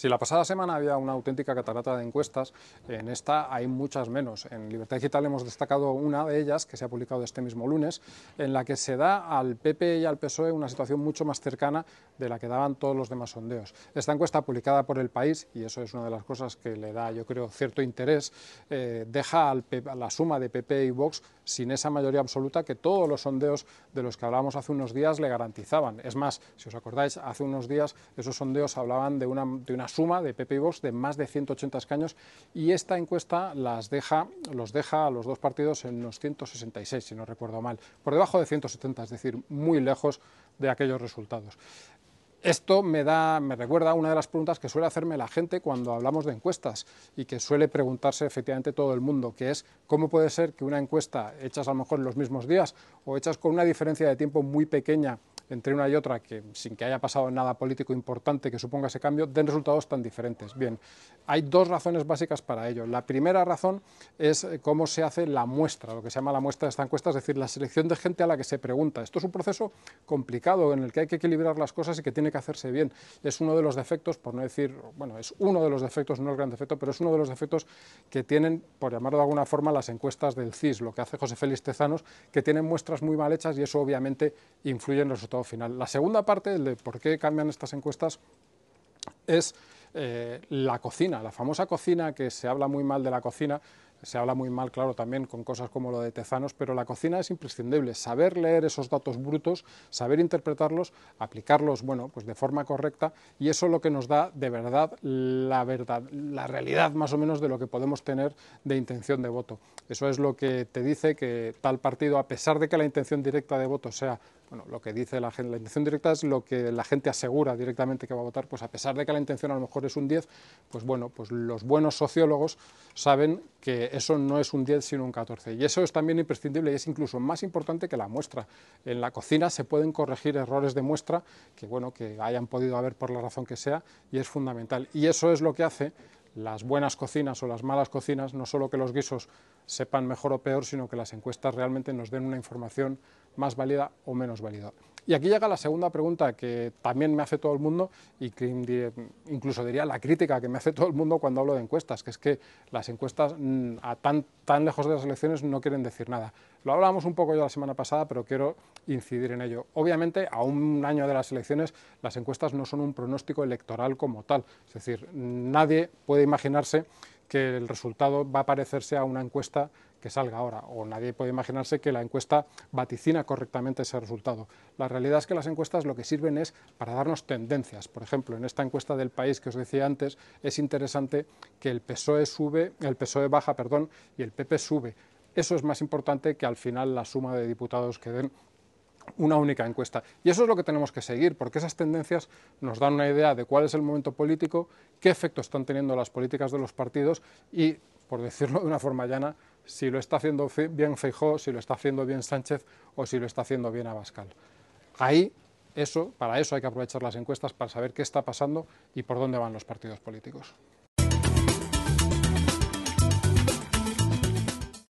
Si la pasada semana había una auténtica catarata de encuestas, en esta hay muchas menos. En Libertad Digital hemos destacado una de ellas, que se ha publicado este mismo lunes, en la que se da al PP y al PSOE una situación mucho más cercana de la que daban todos los demás sondeos. Esta encuesta publicada por El País, y eso es una de las cosas que le da, yo creo, cierto interés, eh, deja a la suma de PP y Vox sin esa mayoría absoluta que todos los sondeos de los que hablábamos hace unos días le garantizaban. Es más, si os acordáis, hace unos días esos sondeos hablaban de una, de una suma de PP y Vox de más de 180 escaños y esta encuesta las deja, los deja a los dos partidos en los 166, si no recuerdo mal, por debajo de 170, es decir, muy lejos de aquellos resultados. Esto me, da, me recuerda a una de las preguntas que suele hacerme la gente cuando hablamos de encuestas y que suele preguntarse efectivamente todo el mundo, que es cómo puede ser que una encuesta hechas a lo mejor en los mismos días o hechas con una diferencia de tiempo muy pequeña entre una y otra, que sin que haya pasado nada político importante que suponga ese cambio, den resultados tan diferentes. Bien, hay dos razones básicas para ello. La primera razón es eh, cómo se hace la muestra, lo que se llama la muestra de esta encuesta, es decir, la selección de gente a la que se pregunta. Esto es un proceso complicado en el que hay que equilibrar las cosas y que tiene que hacerse bien. Es uno de los defectos, por no decir, bueno, es uno de los defectos, no el gran defecto, pero es uno de los defectos que tienen, por llamarlo de alguna forma, las encuestas del CIS, lo que hace José Félix Tezanos, que tienen muestras muy mal hechas y eso obviamente influye en el resultado final. La segunda parte, de por qué cambian estas encuestas, es eh, la cocina, la famosa cocina que se habla muy mal de la cocina, se habla muy mal, claro, también con cosas como lo de Tezanos, pero la cocina es imprescindible. Saber leer esos datos brutos, saber interpretarlos, aplicarlos, bueno, pues de forma correcta, y eso es lo que nos da de verdad la verdad, la realidad más o menos de lo que podemos tener de intención de voto. Eso es lo que te dice que tal partido, a pesar de que la intención directa de voto sea bueno, lo que dice la la intención directa es lo que la gente asegura directamente que va a votar, pues a pesar de que la intención a lo mejor es un 10, pues bueno, pues los buenos sociólogos saben que eso no es un 10 sino un 14. Y eso es también imprescindible y es incluso más importante que la muestra. En la cocina se pueden corregir errores de muestra que, bueno, que hayan podido haber por la razón que sea y es fundamental. Y eso es lo que hace las buenas cocinas o las malas cocinas, no solo que los guisos sepan mejor o peor, sino que las encuestas realmente nos den una información más válida o menos válida. Y aquí llega la segunda pregunta que también me hace todo el mundo y que incluso diría la crítica que me hace todo el mundo cuando hablo de encuestas, que es que las encuestas mm, a tan, tan lejos de las elecciones no quieren decir nada. Lo hablábamos un poco ya la semana pasada, pero quiero incidir en ello. Obviamente, a un año de las elecciones, las encuestas no son un pronóstico electoral como tal. Es decir, nadie puede imaginarse que el resultado va a parecerse a una encuesta que salga ahora, o nadie puede imaginarse que la encuesta vaticina correctamente ese resultado. La realidad es que las encuestas lo que sirven es para darnos tendencias. Por ejemplo, en esta encuesta del país que os decía antes, es interesante que el PSOE sube, el PSOE baja, perdón, y el PP sube. Eso es más importante que al final la suma de diputados que den una única encuesta. Y eso es lo que tenemos que seguir, porque esas tendencias nos dan una idea de cuál es el momento político, qué efecto están teniendo las políticas de los partidos y, por decirlo de una forma llana, si lo está haciendo bien Feijó, si lo está haciendo bien Sánchez o si lo está haciendo bien Abascal. Ahí, eso, para eso hay que aprovechar las encuestas para saber qué está pasando y por dónde van los partidos políticos.